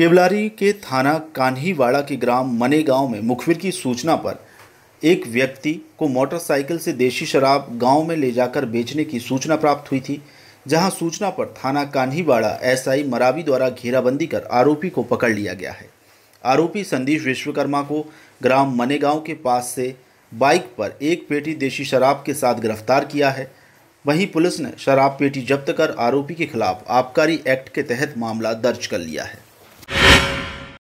केवलारी के थाना कान्हीवाड़ा के ग्राम मने गांव में मुखबिर की सूचना पर एक व्यक्ति को मोटरसाइकिल से देशी शराब गांव में ले जाकर बेचने की सूचना प्राप्त हुई थी जहां सूचना पर थाना कान्हीवाड़ा एसआई मरावी द्वारा घेराबंदी कर आरोपी को पकड़ लिया गया है आरोपी संदीप विश्वकर्मा को ग्राम मनेगांव के पास से बाइक पर एक पेटी देशी शराब के साथ गिरफ्तार किया है वहीं पुलिस ने शराब पेटी जब्त कर आरोपी के खिलाफ आबकारी एक्ट के तहत मामला दर्ज कर लिया है